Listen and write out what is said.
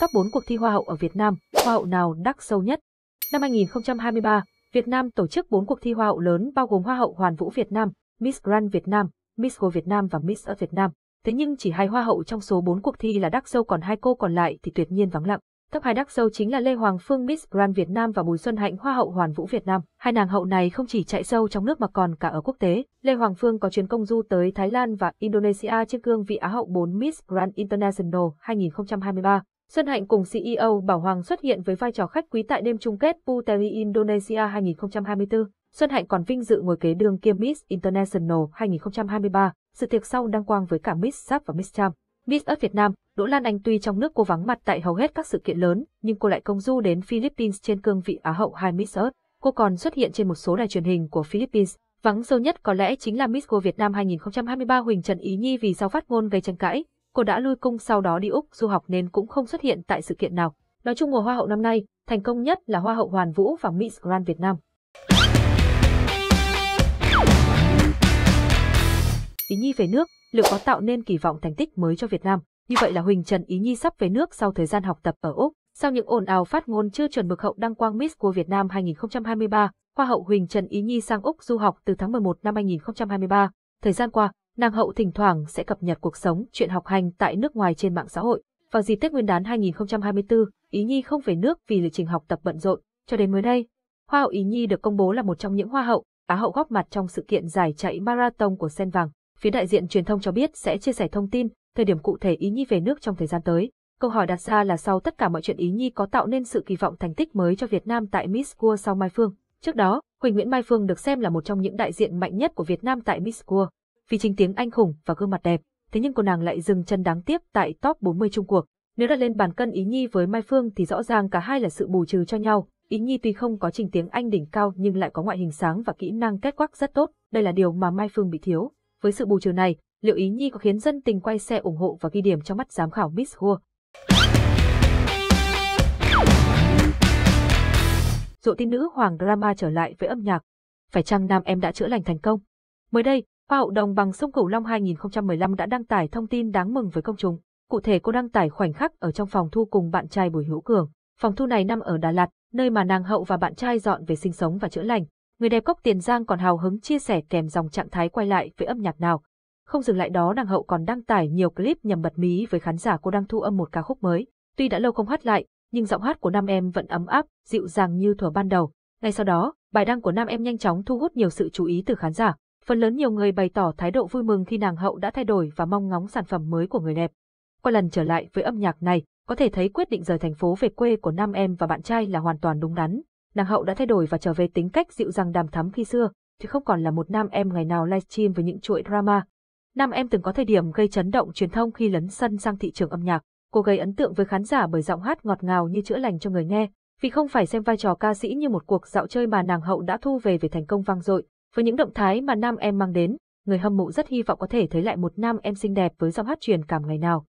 Top 4 cuộc thi Hoa hậu ở Việt Nam, Hoa hậu nào đắc sâu nhất? Năm 2023, Việt Nam tổ chức 4 cuộc thi Hoa hậu lớn bao gồm Hoa hậu Hoàn vũ Việt Nam, Miss Grand Việt Nam, Miss Go Việt Nam và Miss Earth Việt Nam. Thế nhưng chỉ hai Hoa hậu trong số 4 cuộc thi là đắc sâu còn hai cô còn lại thì tuyệt nhiên vắng lặng. Top 2 đắc sâu chính là Lê Hoàng Phương Miss Grand Việt Nam và Bùi Xuân Hạnh Hoa hậu Hoàn vũ Việt Nam. Hai nàng hậu này không chỉ chạy sâu trong nước mà còn cả ở quốc tế. Lê Hoàng Phương có chuyến công du tới Thái Lan và Indonesia trên cương vị Á hậu 4 Miss Grand International 2023. Xuân Hạnh cùng CEO Bảo Hoàng xuất hiện với vai trò khách quý tại đêm chung kết Puteri Indonesia 2024. Xuân Hạnh còn vinh dự ngồi kế đương kiêm Miss International 2023, sự tiệc sau đăng quang với cả Miss Sap và Miss Cham. Miss Earth Việt Nam, Đỗ Lan Anh tuy trong nước cô vắng mặt tại hầu hết các sự kiện lớn, nhưng cô lại công du đến Philippines trên cương vị Á hậu hai Miss Earth. Cô còn xuất hiện trên một số đài truyền hình của Philippines. Vắng sâu nhất có lẽ chính là Miss Cô Việt Nam 2023 Huỳnh Trần Ý Nhi vì sau phát ngôn gây tranh cãi, cô đã lui cung sau đó đi Úc du học nên cũng không xuất hiện tại sự kiện nào. Nói chung mùa Hoa hậu năm nay, thành công nhất là Hoa hậu Hoàn Vũ và Miss Grand Việt Nam. Ý Nhi về nước, liệu có tạo nên kỳ vọng thành tích mới cho Việt Nam? Như vậy là Huỳnh Trần Ý Nhi sắp về nước sau thời gian học tập ở Úc. Sau những ồn ào phát ngôn chưa chuẩn mực hậu đăng quang Miss của Việt Nam 2023, Hoa hậu Huỳnh Trần Ý Nhi sang Úc du học từ tháng 11 năm 2023. Thời gian qua, Nàng hậu thỉnh thoảng sẽ cập nhật cuộc sống, chuyện học hành tại nước ngoài trên mạng xã hội. Vào dịp Tết Nguyên đán 2024, Ý Nhi không về nước vì lịch trình học tập bận rộn, cho đến mới đây. Hoa hậu Ý Nhi được công bố là một trong những hoa hậu, Á hậu góp mặt trong sự kiện giải chạy marathon của Sen Vàng. Phía đại diện truyền thông cho biết sẽ chia sẻ thông tin, thời điểm cụ thể Ý Nhi về nước trong thời gian tới. Câu hỏi đặt ra là sau tất cả mọi chuyện Ý Nhi có tạo nên sự kỳ vọng thành tích mới cho Việt Nam tại Miss World sau Mai Phương. Trước đó, Huỳnh Nguyễn Mai Phương được xem là một trong những đại diện mạnh nhất của Việt Nam tại Miss World vì trình tiếng anh khủng và gương mặt đẹp, thế nhưng cô nàng lại dừng chân đáng tiếc tại top 40 trung cuộc. Nếu đặt lên bàn cân Ý Nhi với Mai Phương thì rõ ràng cả hai là sự bù trừ cho nhau. Ý Nhi tuy không có trình tiếng Anh đỉnh cao nhưng lại có ngoại hình sáng và kỹ năng kết quắc rất tốt, đây là điều mà Mai Phương bị thiếu. Với sự bù trừ này, liệu Ý Nhi có khiến dân tình quay xe ủng hộ và ghi điểm trong mắt giám khảo Miss World? Dỗ tin nữ hoàng drama trở lại với âm nhạc. Phải chăng nam em đã chữa lành thành công? Mới đây, Hoa hậu đồng bằng sông Cửu Long 2015 đã đăng tải thông tin đáng mừng với công chúng. Cụ thể cô đăng tải khoảnh khắc ở trong phòng thu cùng bạn trai Bùi Hữu Cường. Phòng thu này nằm ở Đà Lạt, nơi mà nàng hậu và bạn trai dọn về sinh sống và chữa lành. Người đẹp gốc Tiền Giang còn hào hứng chia sẻ kèm dòng trạng thái quay lại với âm nhạc nào. Không dừng lại đó, nàng hậu còn đăng tải nhiều clip nhằm bật mí với khán giả cô đang thu âm một ca khúc mới. Tuy đã lâu không hát lại, nhưng giọng hát của nam em vẫn ấm áp, dịu dàng như thuở ban đầu. Ngay sau đó, bài đăng của nam em nhanh chóng thu hút nhiều sự chú ý từ khán giả. Phần lớn nhiều người bày tỏ thái độ vui mừng khi nàng hậu đã thay đổi và mong ngóng sản phẩm mới của người đẹp. Qua lần trở lại với âm nhạc này, có thể thấy quyết định rời thành phố về quê của nam em và bạn trai là hoàn toàn đúng đắn. Nàng hậu đã thay đổi và trở về tính cách dịu dàng đàm thắm khi xưa, chứ không còn là một nam em ngày nào livestream với những chuỗi drama. Nam em từng có thời điểm gây chấn động truyền thông khi lấn sân sang thị trường âm nhạc. Cô gây ấn tượng với khán giả bởi giọng hát ngọt ngào như chữa lành cho người nghe, vì không phải xem vai trò ca sĩ như một cuộc dạo chơi mà nàng hậu đã thu về về thành công vang dội. Với những động thái mà nam em mang đến, người hâm mộ rất hy vọng có thể thấy lại một nam em xinh đẹp với giọng hát truyền cảm ngày nào.